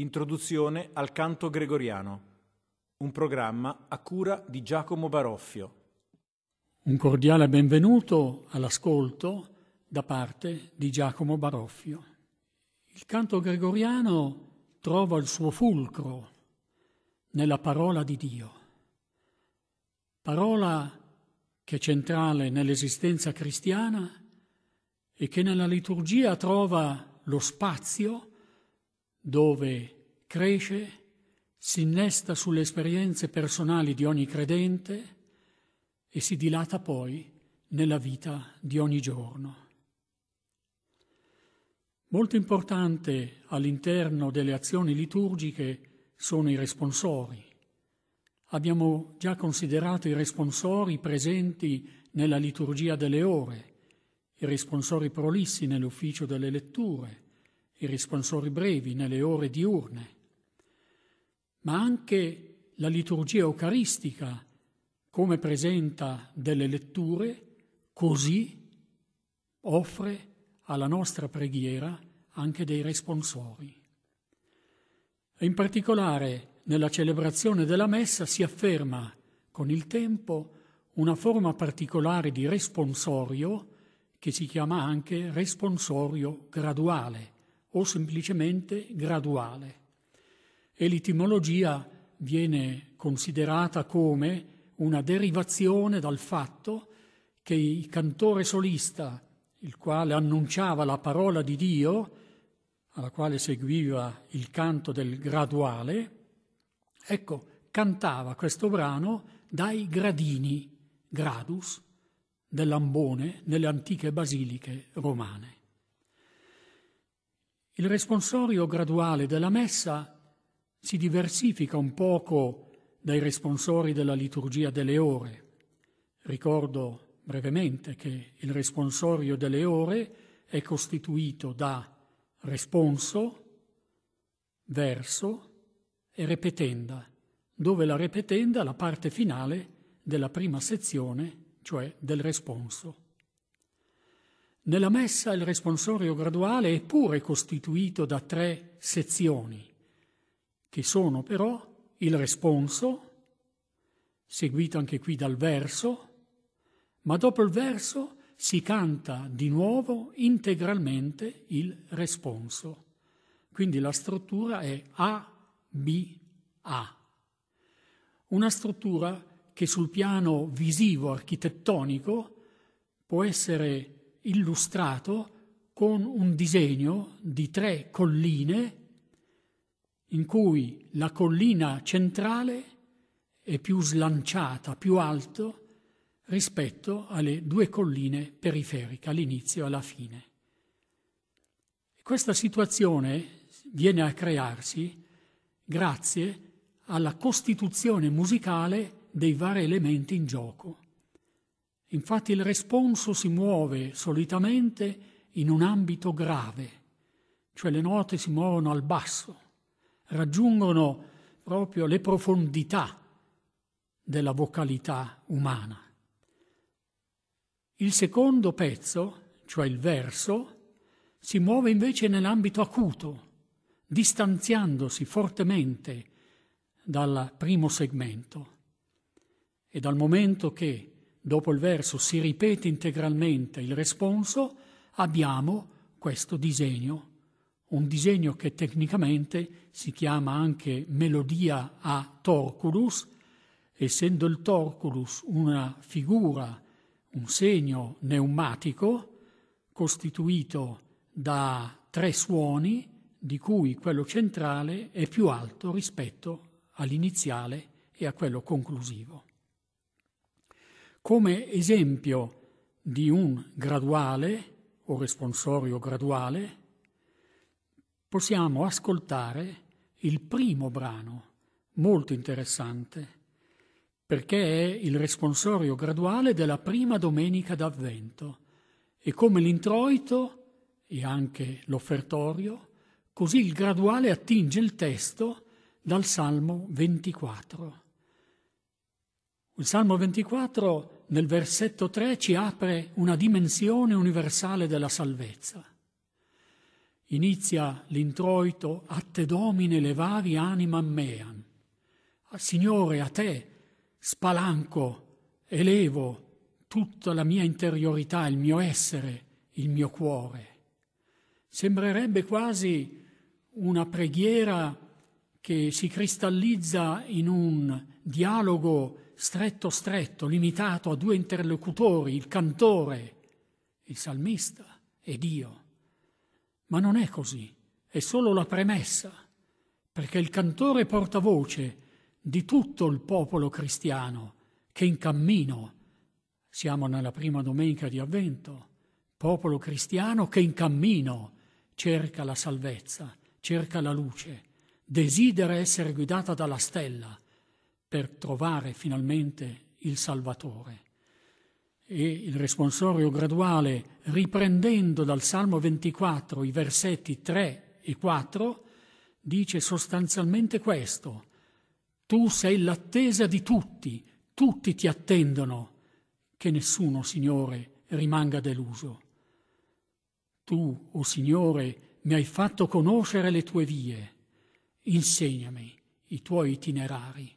Introduzione al canto gregoriano, un programma a cura di Giacomo Baroffio. Un cordiale benvenuto all'ascolto da parte di Giacomo Baroffio. Il canto gregoriano trova il suo fulcro nella parola di Dio, parola che è centrale nell'esistenza cristiana e che nella liturgia trova lo spazio dove cresce, si innesta sulle esperienze personali di ogni credente e si dilata poi nella vita di ogni giorno. Molto importante all'interno delle azioni liturgiche sono i responsori. Abbiamo già considerato i responsori presenti nella liturgia delle ore, i responsori prolissi nell'ufficio delle letture, i risponsori brevi nelle ore diurne, ma anche la liturgia eucaristica, come presenta delle letture, così offre alla nostra preghiera anche dei responsori. In particolare nella celebrazione della messa si afferma con il tempo una forma particolare di responsorio che si chiama anche responsorio graduale, o semplicemente graduale. E l'etimologia viene considerata come una derivazione dal fatto che il cantore solista, il quale annunciava la parola di Dio, alla quale seguiva il canto del graduale, ecco, cantava questo brano dai gradini, gradus, dell'ambone nelle antiche basiliche romane. Il responsorio graduale della messa si diversifica un poco dai responsori della liturgia delle ore. Ricordo brevemente che il responsorio delle ore è costituito da responso, verso e repetenda, dove la repetenda è la parte finale della prima sezione, cioè del responso. Nella messa il responsorio graduale è pure costituito da tre sezioni, che sono però il responso, seguito anche qui dal verso, ma dopo il verso si canta di nuovo integralmente il responso. Quindi la struttura è A, B, A. Una struttura che sul piano visivo, architettonico, può essere illustrato con un disegno di tre colline in cui la collina centrale è più slanciata, più alto rispetto alle due colline periferiche all'inizio e alla fine. Questa situazione viene a crearsi grazie alla costituzione musicale dei vari elementi in gioco. Infatti il responso si muove solitamente in un ambito grave, cioè le note si muovono al basso, raggiungono proprio le profondità della vocalità umana. Il secondo pezzo, cioè il verso, si muove invece nell'ambito acuto, distanziandosi fortemente dal primo segmento. E dal momento che dopo il verso si ripete integralmente il responso, abbiamo questo disegno, un disegno che tecnicamente si chiama anche melodia a torculus, essendo il torculus una figura, un segno pneumatico costituito da tre suoni, di cui quello centrale è più alto rispetto all'iniziale e a quello conclusivo come esempio di un graduale o responsorio graduale, possiamo ascoltare il primo brano, molto interessante, perché è il responsorio graduale della prima domenica d'avvento e come l'introito e anche l'offertorio, così il graduale attinge il testo dal Salmo 24. Il Salmo 24 nel versetto 3 ci apre una dimensione universale della salvezza. Inizia l'introito a te domine le levavi anima meam. Signore, a te spalanco, elevo tutta la mia interiorità, il mio essere, il mio cuore. Sembrerebbe quasi una preghiera che si cristallizza in un dialogo stretto stretto, limitato a due interlocutori, il cantore, il salmista e Dio. Ma non è così, è solo la premessa, perché il cantore portavoce di tutto il popolo cristiano che in cammino, siamo nella prima domenica di avvento, popolo cristiano che in cammino cerca la salvezza, cerca la luce, desidera essere guidata dalla stella, per trovare finalmente il Salvatore. E il responsorio graduale, riprendendo dal Salmo 24 i versetti 3 e 4, dice sostanzialmente questo. Tu sei l'attesa di tutti, tutti ti attendono, che nessuno, Signore, rimanga deluso. Tu, o oh Signore, mi hai fatto conoscere le tue vie, insegnami i tuoi itinerari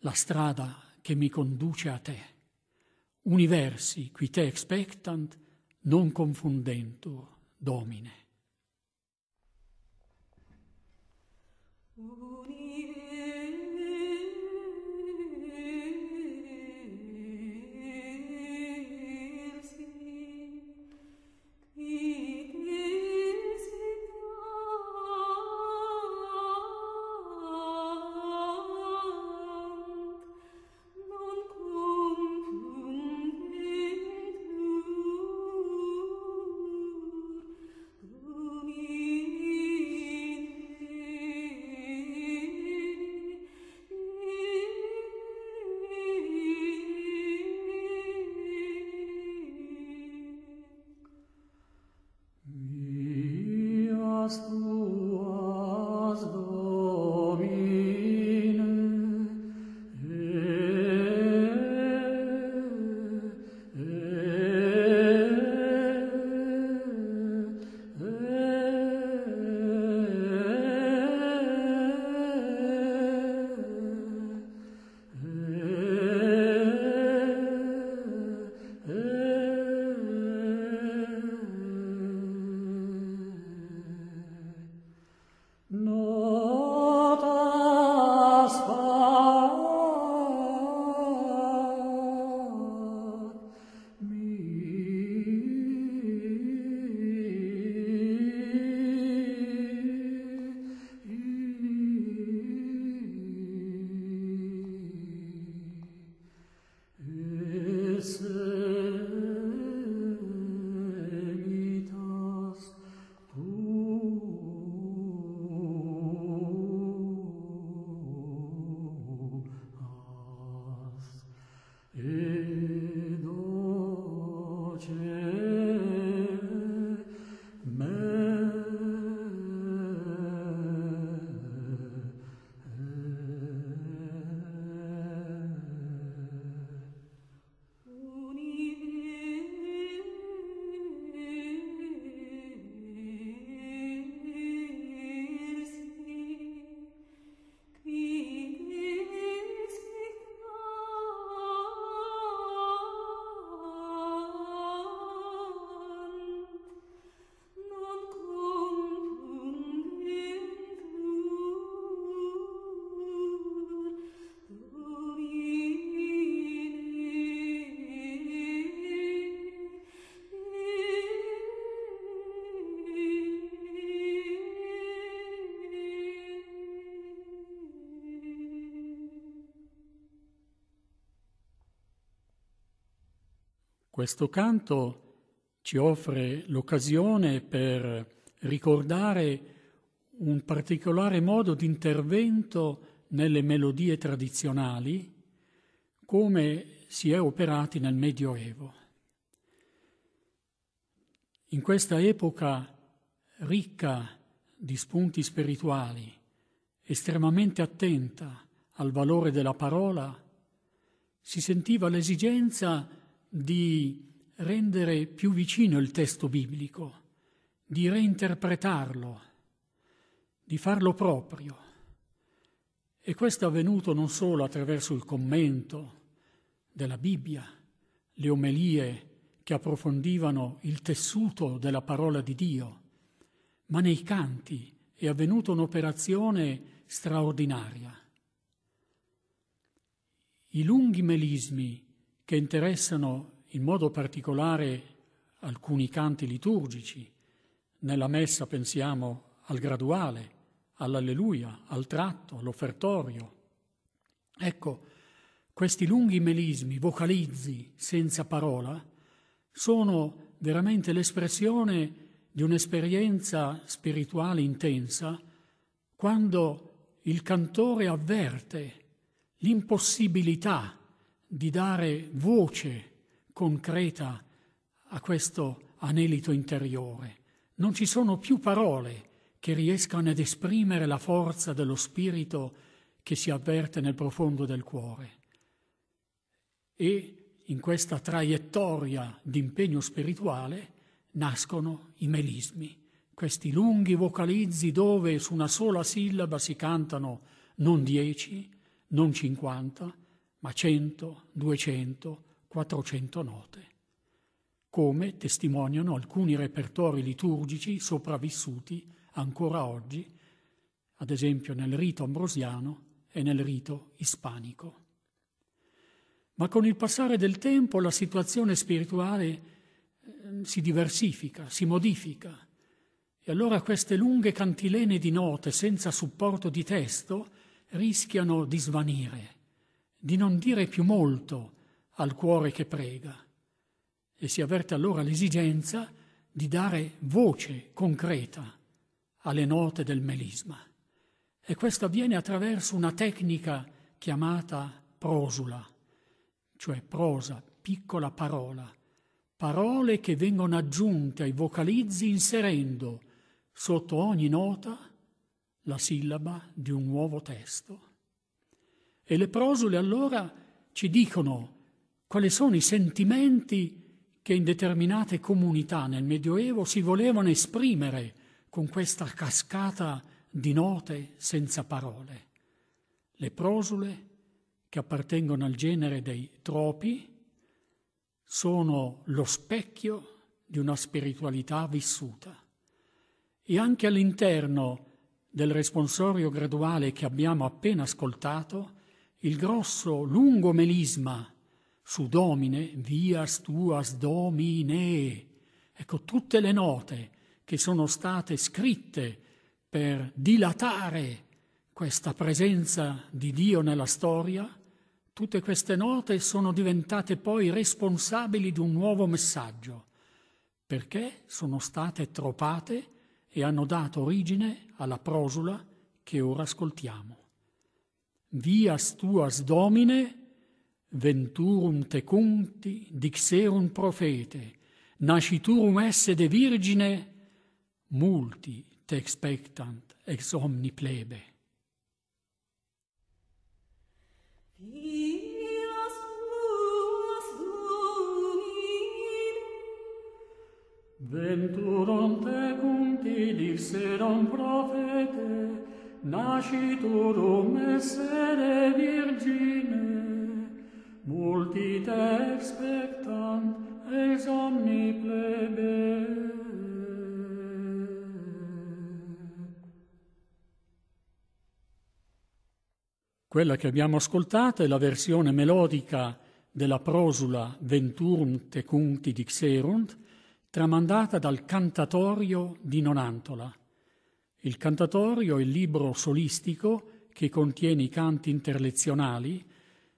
la strada che mi conduce a te. Universi qui te expectant, non confundendo, Domine. Uni Questo canto ci offre l'occasione per ricordare un particolare modo di intervento nelle melodie tradizionali come si è operati nel Medioevo. In questa epoca ricca di spunti spirituali, estremamente attenta al valore della parola, si sentiva l'esigenza di di rendere più vicino il testo biblico, di reinterpretarlo, di farlo proprio. E questo è avvenuto non solo attraverso il commento della Bibbia, le omelie che approfondivano il tessuto della parola di Dio, ma nei canti è avvenuta un'operazione straordinaria. I lunghi melismi che interessano in modo particolare alcuni canti liturgici. Nella messa pensiamo al graduale, all'alleluia, al tratto, all'offertorio. Ecco, questi lunghi melismi, vocalizzi senza parola, sono veramente l'espressione di un'esperienza spirituale intensa quando il cantore avverte l'impossibilità di dare voce concreta a questo anelito interiore. Non ci sono più parole che riescano ad esprimere la forza dello spirito che si avverte nel profondo del cuore. E in questa traiettoria di impegno spirituale nascono i melismi, questi lunghi vocalizzi dove su una sola sillaba si cantano non dieci, non cinquanta, ma 100, 200, 400 note, come testimoniano alcuni repertori liturgici sopravvissuti ancora oggi, ad esempio nel rito ambrosiano e nel rito ispanico. Ma con il passare del tempo la situazione spirituale ehm, si diversifica, si modifica. E allora queste lunghe cantilene di note senza supporto di testo rischiano di svanire di non dire più molto al cuore che prega e si avverte allora l'esigenza di dare voce concreta alle note del melisma. E questo avviene attraverso una tecnica chiamata prosula, cioè prosa, piccola parola, parole che vengono aggiunte ai vocalizzi inserendo sotto ogni nota la sillaba di un nuovo testo. E le prosule allora ci dicono quali sono i sentimenti che in determinate comunità nel Medioevo si volevano esprimere con questa cascata di note senza parole. Le prosule, che appartengono al genere dei tropi, sono lo specchio di una spiritualità vissuta. E anche all'interno del responsorio graduale che abbiamo appena ascoltato, il grosso, lungo melisma su domine, vias tuas domine. Ecco, tutte le note che sono state scritte per dilatare questa presenza di Dio nella storia, tutte queste note sono diventate poi responsabili di un nuovo messaggio, perché sono state tropate e hanno dato origine alla prosula che ora ascoltiamo. vias tuas domine venturum te cumti dixerum profete nasciturum esse de virgine multi te expectant ex omni plebe nascitorum essere virgine, multi te expectant, ex omni plebe. Quella che abbiamo ascoltato è la versione melodica della prosula Venturum tecunti dixerunt, tramandata dal cantatorio di Nonantola. Il cantatorio è il libro solistico che contiene i canti interlezionali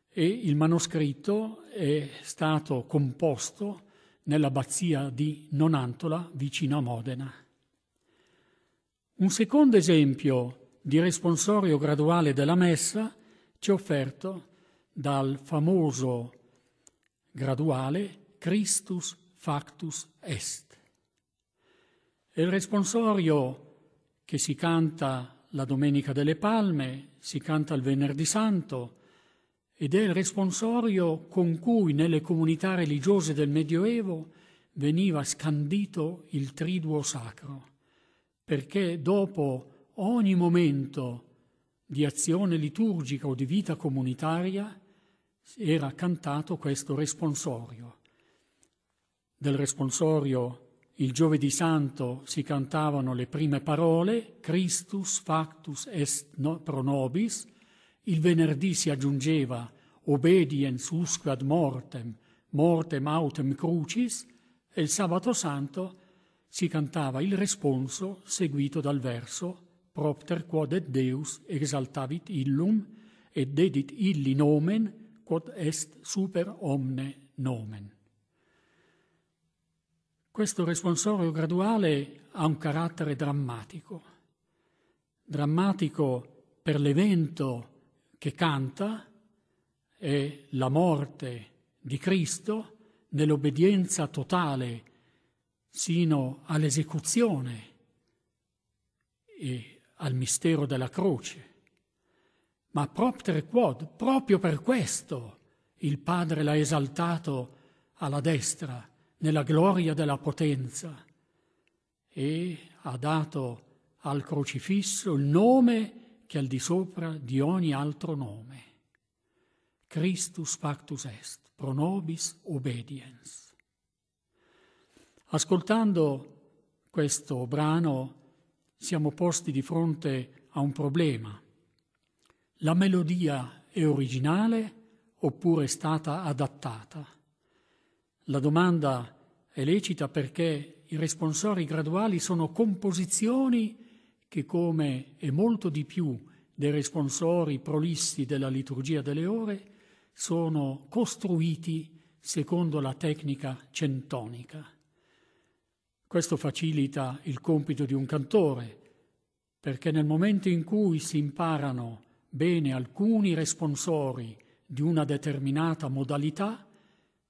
e il manoscritto è stato composto nell'abbazia di Nonantola, vicino a Modena. Un secondo esempio di responsorio graduale della messa ci è offerto dal famoso graduale Christus factus est. Il responsorio che si canta la Domenica delle Palme, si canta il Venerdì Santo ed è il responsorio con cui nelle comunità religiose del Medioevo veniva scandito il triduo sacro, perché dopo ogni momento di azione liturgica o di vita comunitaria era cantato questo responsorio. Del responsorio il giovedì santo si cantavano le prime parole, Christus factus est no, pro nobis, il venerdì si aggiungeva obediens usque ad mortem, mortem autem crucis, e il sabato santo si cantava il responso seguito dal verso propter quod et Deus exaltavit illum et dedit illi nomen quod est super omne nomen. Questo responsorio graduale ha un carattere drammatico, drammatico per l'evento che canta, è la morte di Cristo nell'obbedienza totale sino all'esecuzione e al mistero della croce. Ma propter quod, proprio per questo il Padre l'ha esaltato alla destra nella gloria della potenza e ha dato al crocifisso il nome che è al di sopra di ogni altro nome. Christus pactus est, pro nobis obediens. Ascoltando questo brano siamo posti di fronte a un problema. La melodia è originale oppure è stata adattata? La domanda è lecita perché i responsori graduali sono composizioni che, come e molto di più dei responsori prolissi della liturgia delle ore, sono costruiti secondo la tecnica centonica. Questo facilita il compito di un cantore, perché nel momento in cui si imparano bene alcuni responsori di una determinata modalità,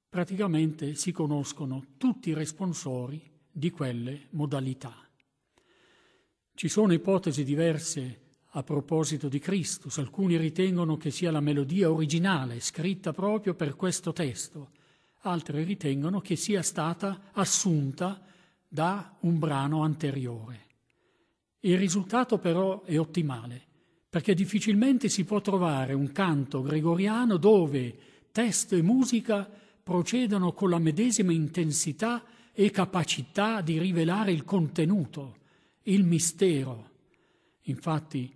praticamente si conoscono tutti i responsori di quelle modalità. Ci sono ipotesi diverse a proposito di Christus, alcuni ritengono che sia la melodia originale scritta proprio per questo testo, altri ritengono che sia stata assunta da un brano anteriore. Il risultato però è ottimale, perché difficilmente si può trovare un canto gregoriano dove testo e musica procedano con la medesima intensità e capacità di rivelare il contenuto, il mistero. Infatti,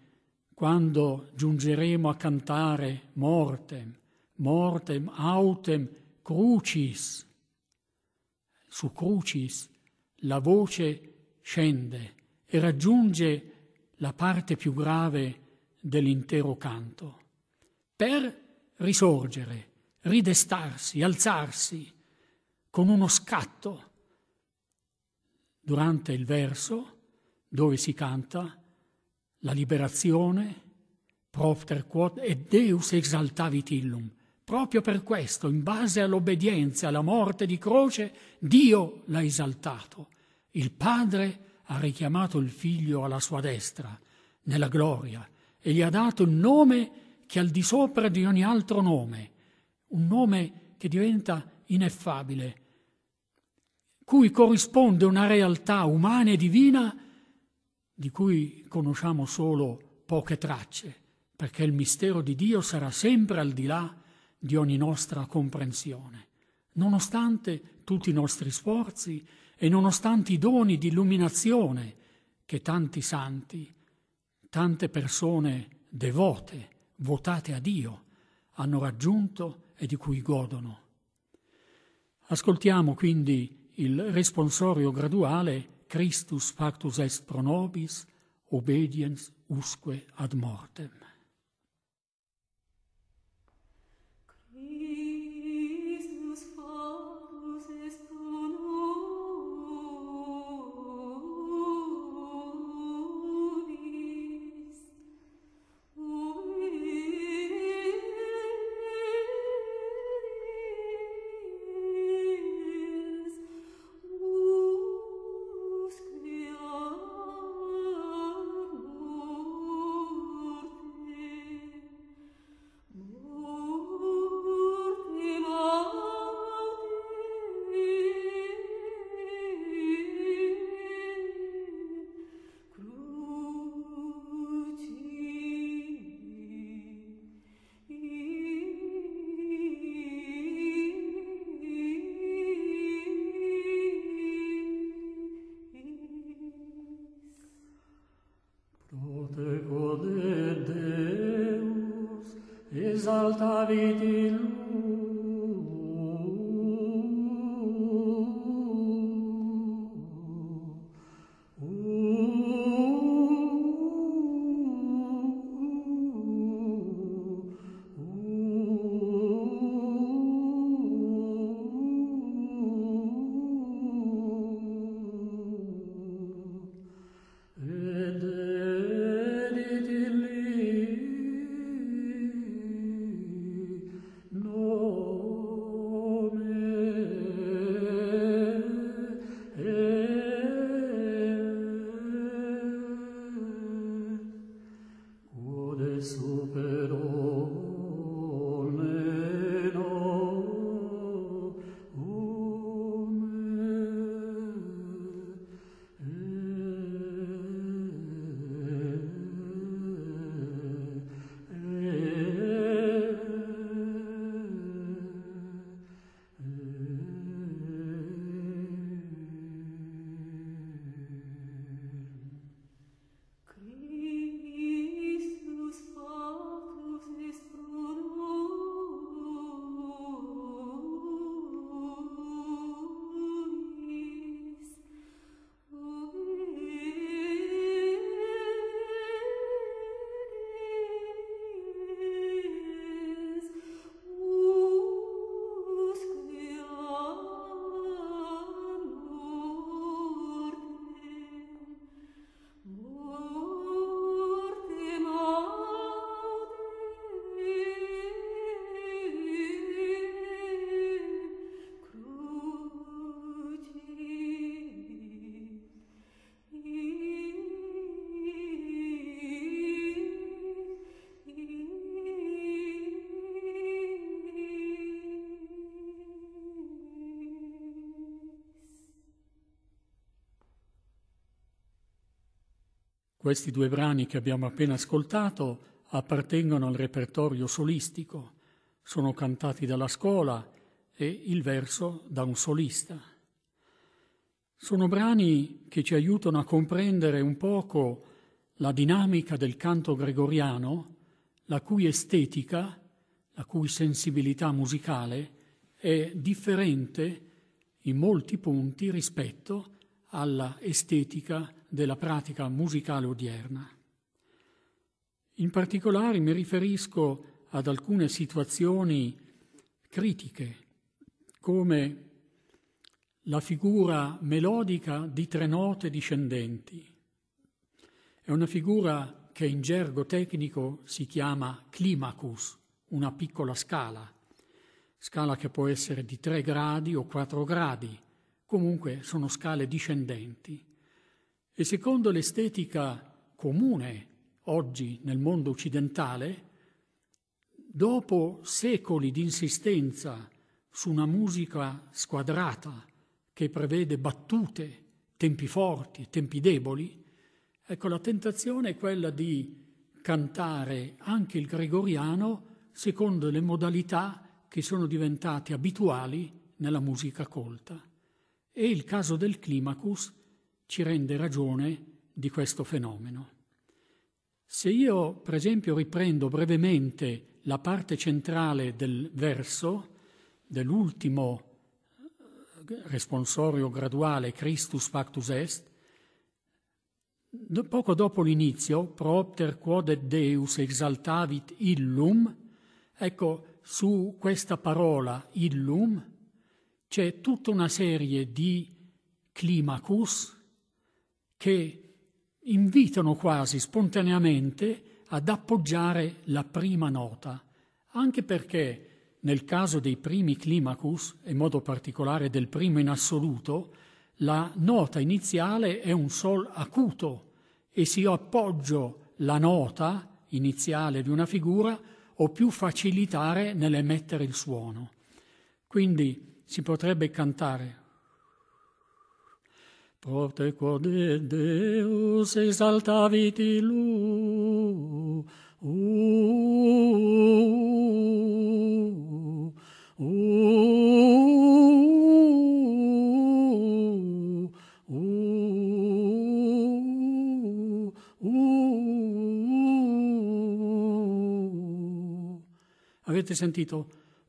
quando giungeremo a cantare mortem, mortem, autem, crucis, su crucis la voce scende e raggiunge la parte più grave dell'intero canto, per risorgere ridestarsi, alzarsi con uno scatto durante il verso dove si canta la liberazione, propter quod et Deus exaltavit illum. Proprio per questo, in base all'obbedienza, alla morte di croce, Dio l'ha esaltato. Il Padre ha richiamato il Figlio alla sua destra, nella gloria, e gli ha dato il nome che è al di sopra di ogni altro nome, un nome che diventa ineffabile, cui corrisponde una realtà umana e divina di cui conosciamo solo poche tracce, perché il mistero di Dio sarà sempre al di là di ogni nostra comprensione, nonostante tutti i nostri sforzi e nonostante i doni di illuminazione che tanti santi, tante persone devote, votate a Dio, hanno raggiunto e di cui godono. Ascoltiamo quindi il responsorio graduale Christus factus est pro nobis, obedience usque ad mortem. Questi due brani che abbiamo appena ascoltato appartengono al repertorio solistico, sono cantati dalla scuola e il verso da un solista. Sono brani che ci aiutano a comprendere un poco la dinamica del canto gregoriano, la cui estetica, la cui sensibilità musicale è differente in molti punti rispetto alla estetica della pratica musicale odierna. In particolare mi riferisco ad alcune situazioni critiche, come la figura melodica di tre note discendenti. È una figura che in gergo tecnico si chiama climacus, una piccola scala, scala che può essere di 3 gradi o 4 gradi, comunque sono scale discendenti. E secondo l'estetica comune oggi nel mondo occidentale, dopo secoli di insistenza su una musica squadrata che prevede battute, tempi forti e tempi deboli, ecco la tentazione è quella di cantare anche il gregoriano secondo le modalità che sono diventate abituali nella musica colta. E il caso del Climacus ci rende ragione di questo fenomeno. Se io, per esempio, riprendo brevemente la parte centrale del verso, dell'ultimo eh, responsorio graduale Christus factus est, poco dopo l'inizio, propter quod Deus exaltavit illum, ecco, su questa parola illum c'è tutta una serie di climacus, che invitano quasi spontaneamente ad appoggiare la prima nota, anche perché nel caso dei primi climacus, in modo particolare del primo in assoluto, la nota iniziale è un sol acuto e se io appoggio la nota iniziale di una figura ho più facilitare nell'emettere il suono. Quindi si potrebbe cantare Porte quode Deus exaltavit illum, uh, uh, uh, Avete sentito?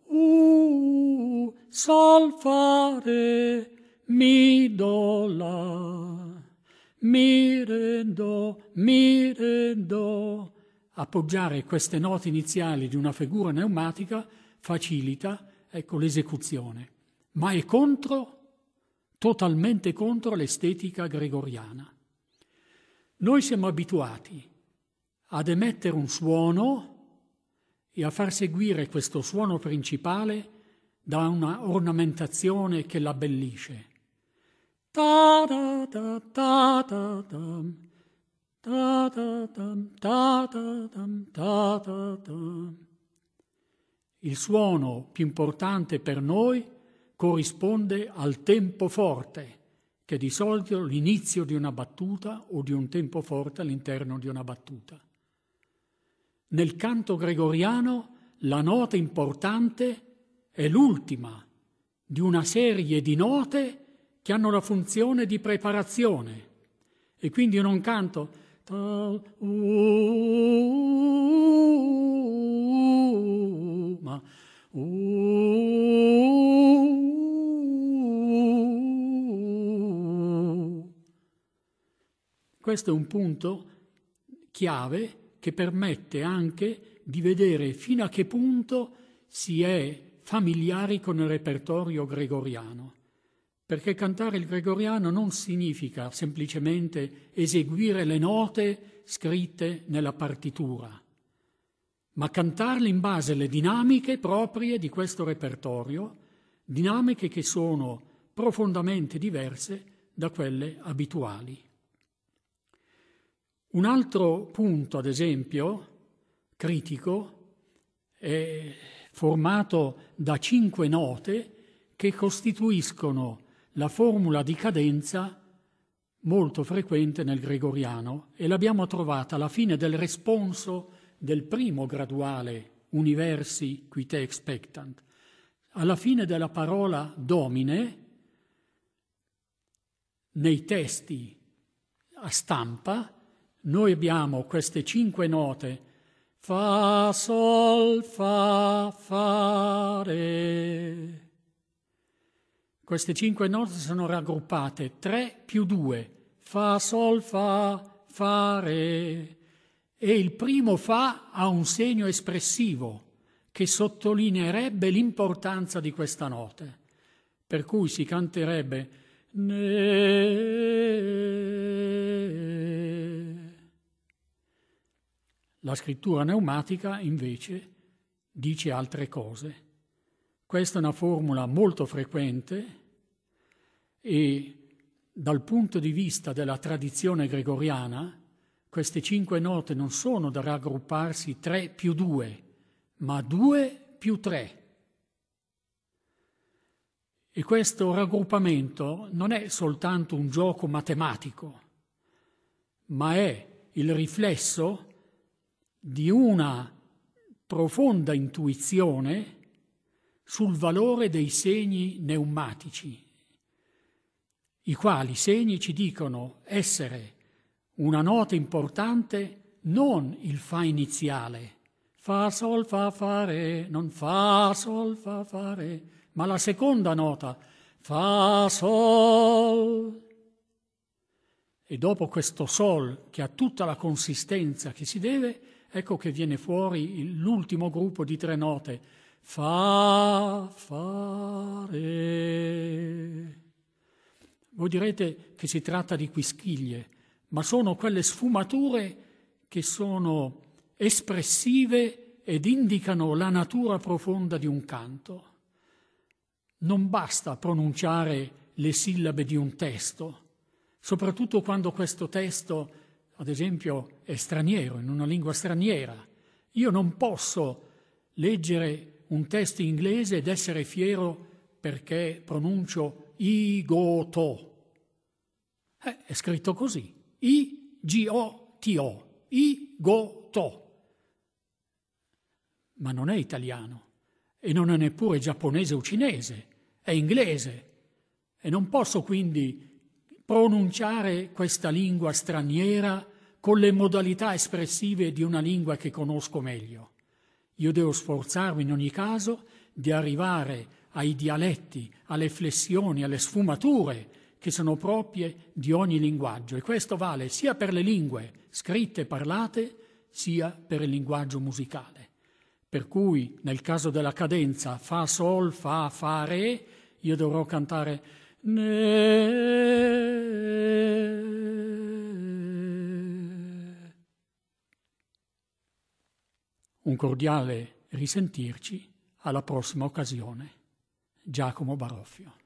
Uh, salvare mi do la, mi re do, mi re do. Appoggiare queste note iniziali di una figura pneumatica facilita ecco, l'esecuzione, ma è contro, totalmente contro l'estetica gregoriana. Noi siamo abituati ad emettere un suono e a far seguire questo suono principale da una ornamentazione che l'abbellisce da da da da da dum da da dum da da dum da da dum il suono più importante per noi corrisponde al tempo forte che di solito l'inizio di una battuta o di un tempo forte all'interno di una battuta nel canto gregoriano la nota importante è l'ultima di una serie di note che hanno la funzione di preparazione. E quindi io non canto ma Questo è un punto chiave che permette anche di vedere fino a che punto si è familiari con il repertorio gregoriano perché cantare il gregoriano non significa semplicemente eseguire le note scritte nella partitura, ma cantarle in base alle dinamiche proprie di questo repertorio, dinamiche che sono profondamente diverse da quelle abituali. Un altro punto, ad esempio, critico, è formato da cinque note che costituiscono la formula di cadenza molto frequente nel gregoriano e l'abbiamo trovata alla fine del responso del primo graduale universi qui te expectant. Alla fine della parola domine, nei testi a stampa, noi abbiamo queste cinque note fa sol fa fa re queste cinque note sono raggruppate 3 più 2, fa, sol, fa, fa, re. E il primo fa ha un segno espressivo che sottolineerebbe l'importanza di questa nota. Per cui si canterebbe ne. La scrittura pneumatica invece dice altre cose. Questa è una formula molto frequente e dal punto di vista della tradizione gregoriana, queste cinque note non sono da raggrupparsi 3 più 2, ma 2 più 3. E questo raggruppamento non è soltanto un gioco matematico, ma è il riflesso di una profonda intuizione sul valore dei segni pneumatici, i quali segni ci dicono essere una nota importante non il fa iniziale, fa sol fa fare, non fa sol fa fare, ma la seconda nota, fa sol. E dopo questo sol che ha tutta la consistenza che si deve, ecco che viene fuori l'ultimo gruppo di tre note, fa fare. Voi direte che si tratta di quischiglie, ma sono quelle sfumature che sono espressive ed indicano la natura profonda di un canto. Non basta pronunciare le sillabe di un testo, soprattutto quando questo testo, ad esempio, è straniero, in una lingua straniera. Io non posso leggere un test inglese ed essere fiero perché pronuncio Igoto. Eh, è scritto così, I-G-O-T-O, Igoto. Ma non è italiano e non è neppure giapponese o cinese, è inglese e non posso quindi pronunciare questa lingua straniera con le modalità espressive di una lingua che conosco meglio. Io devo sforzarmi in ogni caso di arrivare ai dialetti, alle flessioni, alle sfumature che sono proprie di ogni linguaggio. E questo vale sia per le lingue scritte e parlate, sia per il linguaggio musicale. Per cui nel caso della cadenza fa sol, fa, fa, re, io dovrò cantare Nee. Un cordiale risentirci alla prossima occasione. Giacomo Baroffio.